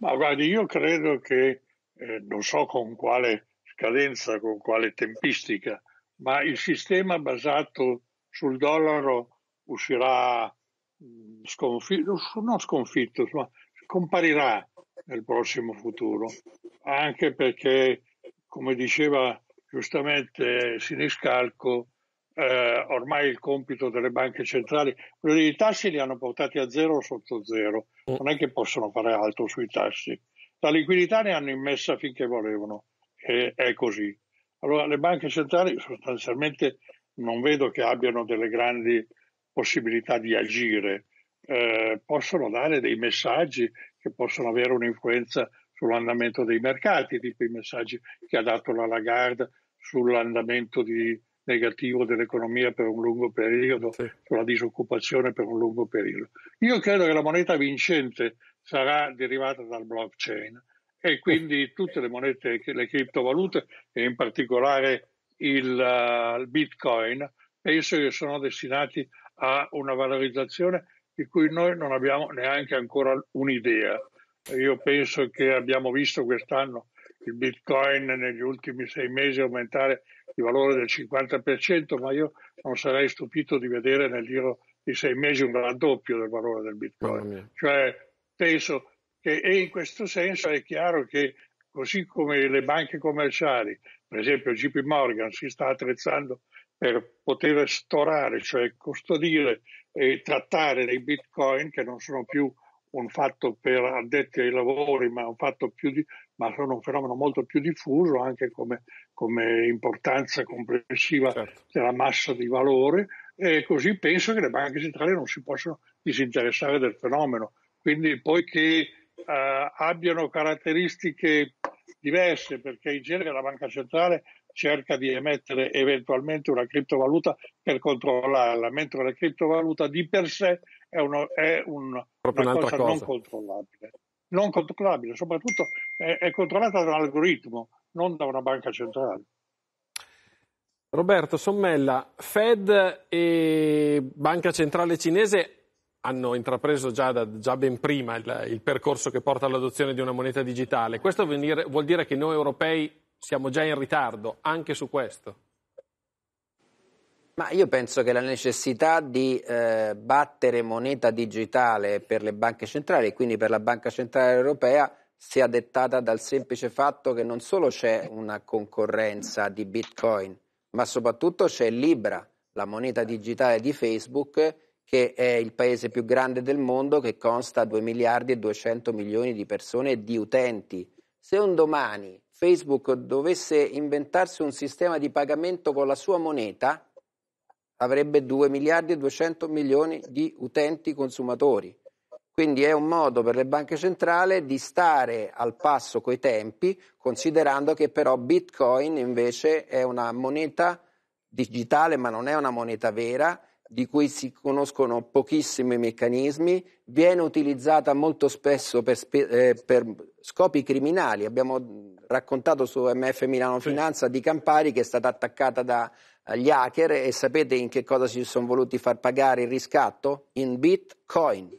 Ma guardi, io credo che, eh, non so con quale scadenza, con quale tempistica, ma il sistema basato sul dollaro uscirà mm, sconfitto, non sconfitto, ma comparirà nel prossimo futuro, anche perché, come diceva giustamente Siniscalco, eh, ormai il compito delle banche centrali, quello dei tassi li hanno portati a zero o sotto zero, mm. non è che possono fare altro sui tassi. La liquidità ne hanno immessa finché volevano e è così. Allora le banche centrali sostanzialmente non vedo che abbiano delle grandi possibilità di agire, eh, possono dare dei messaggi che possono avere un'influenza sull'andamento dei mercati, tipo i messaggi che ha dato la Lagarde sull'andamento di, negativo dell'economia per un lungo periodo, sì. sulla disoccupazione per un lungo periodo. Io credo che la moneta vincente sarà derivata dal blockchain e quindi eh. tutte le monete, le criptovalute e in particolare il, uh, il bitcoin penso che sono destinati a una valorizzazione di cui noi non abbiamo neanche ancora un'idea. Io penso che abbiamo visto quest'anno il bitcoin negli ultimi sei mesi aumentare di valore del 50%, ma io non sarei stupito di vedere nel giro di sei mesi un raddoppio del valore del Bitcoin. Cioè, penso che, e in questo senso è chiaro che così come le banche commerciali, per esempio JP Morgan, si sta attrezzando per poter storare, cioè custodire e trattare dei bitcoin che non sono più un fatto per addetti ai lavori, ma, di, ma sono un fenomeno molto più diffuso anche come, come importanza complessiva certo. della massa di valore e così penso che le banche centrali non si possano disinteressare del fenomeno. Quindi poiché eh, abbiano caratteristiche diverse, perché in genere la banca centrale cerca di emettere eventualmente una criptovaluta per controllarla, mentre la criptovaluta di per sé è, uno, è un, una cosa, cosa, non controllabile. Non controllabile, soprattutto è, è controllata da un algoritmo, non da una banca centrale. Roberto Sommella, Fed e Banca Centrale Cinese hanno intrapreso già, da, già ben prima il, il, percorso che porta all'adozione di una moneta digitale. Questo vuol vuol dire che noi europei siamo già in ritardo anche su questo? Ma io penso che la necessità di eh, battere moneta digitale per le banche centrali e quindi per la Banca Centrale Europea sia dettata dal semplice fatto che non solo c'è una concorrenza di Bitcoin, ma soprattutto c'è Libra, la moneta digitale di Facebook, che è il paese più grande del mondo, che consta 2 miliardi e 200 milioni di persone e di utenti. Se un domani Facebook dovesse inventarsi un sistema di pagamento con la sua moneta, avrebbe 2 miliardi e 200 milioni di utenti consumatori. Quindi è un modo per le banche centrali di stare al passo coi tempi, considerando che però Bitcoin invece è una moneta digitale, ma non è una moneta vera di cui si conoscono pochissimi meccanismi, viene utilizzata molto spesso per, eh, per scopi criminali. Abbiamo raccontato su MF Milano Finanza sì. di Campari che è stata attaccata dagli hacker e sapete in che cosa si sono voluti far pagare il riscatto? In bitcoin.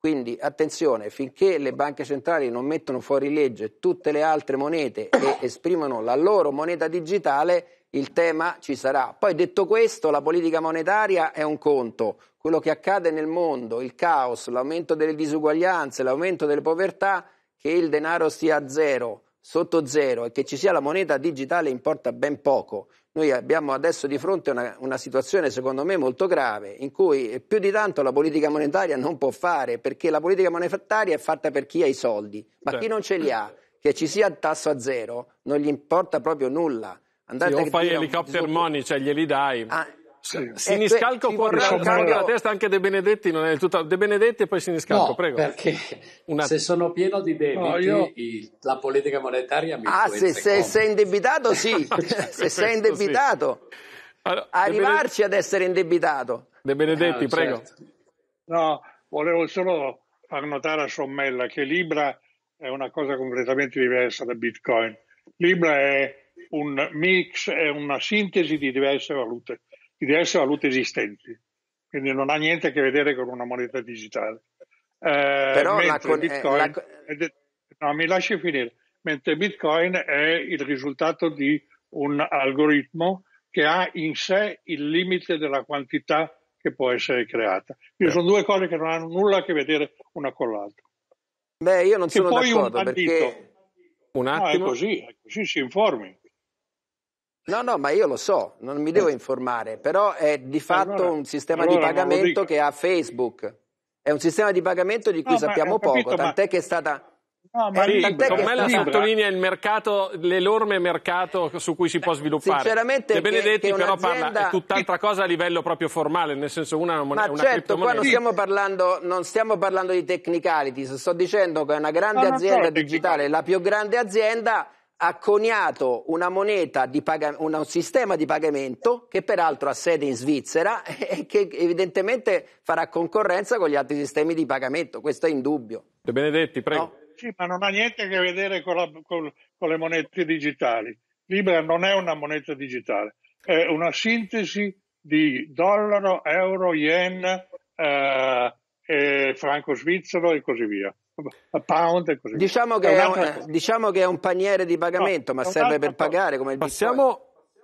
Quindi attenzione, finché le banche centrali non mettono fuori legge tutte le altre monete e esprimono la loro moneta digitale, il tema ci sarà. Poi detto questo, la politica monetaria è un conto. Quello che accade nel mondo, il caos, l'aumento delle disuguaglianze, l'aumento delle povertà, che il denaro sia a zero, sotto zero e che ci sia la moneta digitale importa ben poco. Noi abbiamo adesso di fronte una, una situazione, secondo me, molto grave, in cui più di tanto la politica monetaria non può fare, perché la politica monetaria è fatta per chi ha i soldi, ma certo. chi non ce li ha, che ci sia il tasso a zero, non gli importa proprio nulla. Andate sì, o fai helicopter money, cioè glieli dai. Ah, sì. Siniscalco eh, può eh, andare la testa anche De Benedetti, non è tutto... De Benedetti e poi Siniscalco, no, prego. perché Una... se sono pieno di debiti, no, io... la politica monetaria mi Ah, se, se sei indebitato sì, se sei indebitato. Sì. Allora, Arrivarci Benedetti... ad essere indebitato. De Benedetti, ah, prego. Certo. No, volevo solo far notare a Sommella che Libra è una cosa completamente diversa da Bitcoin. Libra è un mix, è una sintesi di diverse valute diverse valute esistenti, quindi non ha niente a che vedere con una moneta digitale. Eh, Però la con... Eh, Bitcoin, la... no, mi lasci finire, mentre Bitcoin è il risultato di un algoritmo che ha in sé il limite della quantità che può essere creata. Io sono due cose che non hanno nulla a che vedere una con l'altra. Beh, io non sono d'accordo un perché un attimo. No, è così, è così si informi. No, no, ma io lo so, non mi devo eh. informare, però è di fatto allora, un sistema allora di pagamento che ha Facebook. È un sistema di pagamento di cui no, sappiamo capito, poco, tant'è ma... che è stata... No, ma eh, sì, come la sottolinea il mercato, l'enorme mercato su cui si può eh, sviluppare. Sinceramente, De Benedetti che, che però parla di tutt'altra cosa a livello proprio formale, nel senso una moneta. Ma una certo, qua non stiamo, parlando, non stiamo parlando di technicalities, sto dicendo che è una grande no, azienda digitale, la più grande azienda ha coniato pag- un sistema di pagamento che peraltro ha sede in Svizzera e che evidentemente farà concorrenza con gli altri sistemi di pagamento, questo è indubbio. De Benedetti, prego. No? Sì, ma non ha niente a che vedere con, la, con, con le monete digitali. Libra non è una moneta digitale, è una sintesi di dollaro, euro, yen, eh, eh, franco svizzero e così via. Pound e così diciamo via. Che è, è un, diciamo che è un paniere di pagamento, no, ma serve per pagare come il Passiamo... Bitcoin.